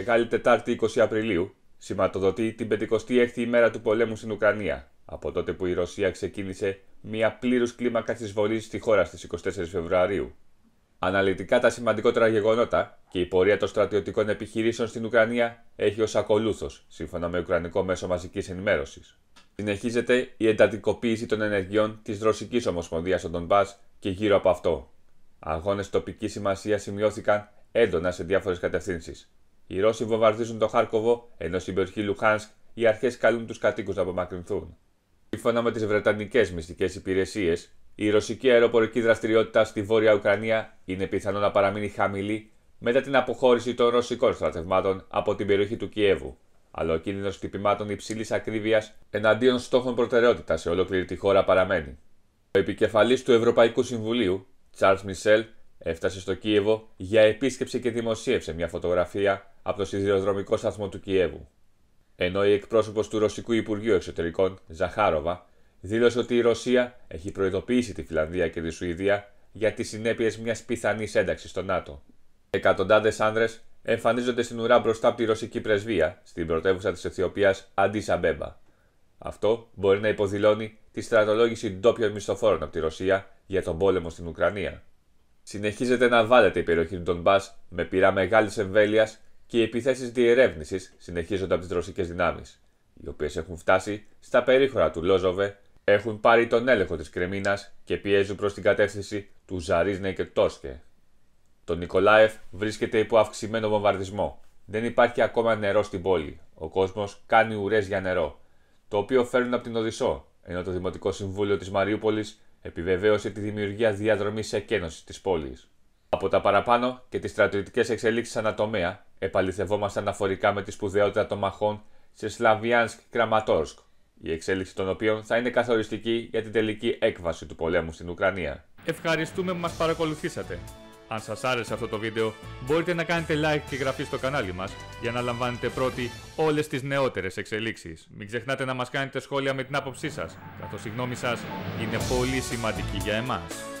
Μεγάλη Τετάρτη 20 Απριλίου σηματοδοτεί την 56η ημέρα του πολέμου στην Ουκρανία, από τότε που η Ρωσία ξεκίνησε μια πλήρους κλίμακα εισβολής στη χώρα στις 24 Φεβρουαρίου. Αναλυτικά τα σημαντικότερα γεγονότα και η πορεία των στρατιωτικών επιχειρήσεων στην Ουκρανία έχει ως ακολούθως, σύμφωνα με Ουκρανικό Μέσο Μαζικής ενημέρωσης. Συνεχίζεται η εντατικοποίηση των ενεργειών της Ρωσικής ομοσπονδίας στον Μπά και γύρω από αυτό. Αγώνες τοπικής σημασίας σημειώθηκαν έντονα σε διάφορες κατευθύνσεις. Οι Ρώσοι βομβαρδίζουν το Χάρκοβο, ενώ στην περιοχή Λουχάνσκ οι αρχές καλούν τους κατοίκους να απομακρυνθούν. Σύμφωνα με τις Βρετανικές μυστικές υπηρεσίες, η ρωσική αεροπορική δραστηριότητα στη Βόρεια Ουκρανία είναι πιθανό να παραμείνει χαμηλή μετά την αποχώρηση των ρωσικών στρατευμάτων από την περιοχή του Κιέβου, αλλά ο κίνδυνος χτυπημάτων υψηλής ακρίβειας εναντίον στόχων προτεραιότητας σε ολόκληρη τη χώρα παραμένει. Ο επικεφαλής του Ευρωπαϊκού Συμβουλίου, Charles Μισελ, έφτασε στο Κίεβο για επίσκεψη και δημοσίευσε μια φωτογραφία από το σιδηροδρομικό σταθμό του Κιέβου. Ενώ η εκπρόσωπος του Ρωσικού Υπουργείου Εξωτερικών, Ζαχάροβα, δήλωσε ότι η Ρωσία έχει προειδοποιήσει τη Φιλανδία και τη Σουηδία για τις συνέπειες μιας πιθανής ένταξης στο ΝΑΤΟ. Εκατοντάδες άνδρες εμφανίζονται στην ουρά μπροστά από τη ρωσική πρεσβεία στην πρωτεύουσα της Αιθιοπίας Αντισαμπέμπα. Αυτό μπορεί να υποδηλώνει τη στρατολόγηση ντόπιων μισθοφόρων από τη Ρωσία για τον πόλεμο στην Ουκρανία. Συνεχίζεται να βάλετε η περιοχή του Ντομπά με πειρά μεγάλης εμβέλειας και οι επιθέσεις διερεύνησης συνεχίζονται από τις ρωσικές δυνάμεις, οι οποίες έχουν φτάσει στα περίχωρα του Λόζοβε, έχουν πάρει τον έλεγχο της Κρεμίνας και πιέζουν προς την κατεύθυνση του Ζαρίσνε και Τόσκε. Το Νικολάεφ βρίσκεται υπό αυξημένο βομβαρδισμό. Δεν υπάρχει ακόμα νερό στην πόλη. Ο κόσμος κάνει ουρές για νερό, το οποίο φέρνουν από την Οδυσσό, ενώ το Δημοτικό Συμβούλιο της Μαριούπολης επιβεβαίωσε τη δημιουργία διαδρομής εκένωσης της πόλης. Από τα παραπάνω και τις στρατιωτικές εξελίξεις ανατομέα, επαληθευόμαστε αναφορικά με τη σπουδαιότητα των μαχών σε Σλαβιάνσκ Κραματόρσκ, η εξέλιξη των οποίων θα είναι καθοριστική για την τελική έκβαση του πολέμου στην Ουκρανία. Ευχαριστούμε που μας παρακολουθήσατε. Αν σας άρεσε αυτό το βίντεο, μπορείτε να κάνετε like και εγγραφή στο κανάλι μας για να λαμβάνετε πρώτοι όλες τις νεότερες εξελίξεις. Μην ξεχνάτε να μας κάνετε σχόλια με την άποψή σας, καθώς η γνώμη σας είναι πολύ σημαντική για εμάς.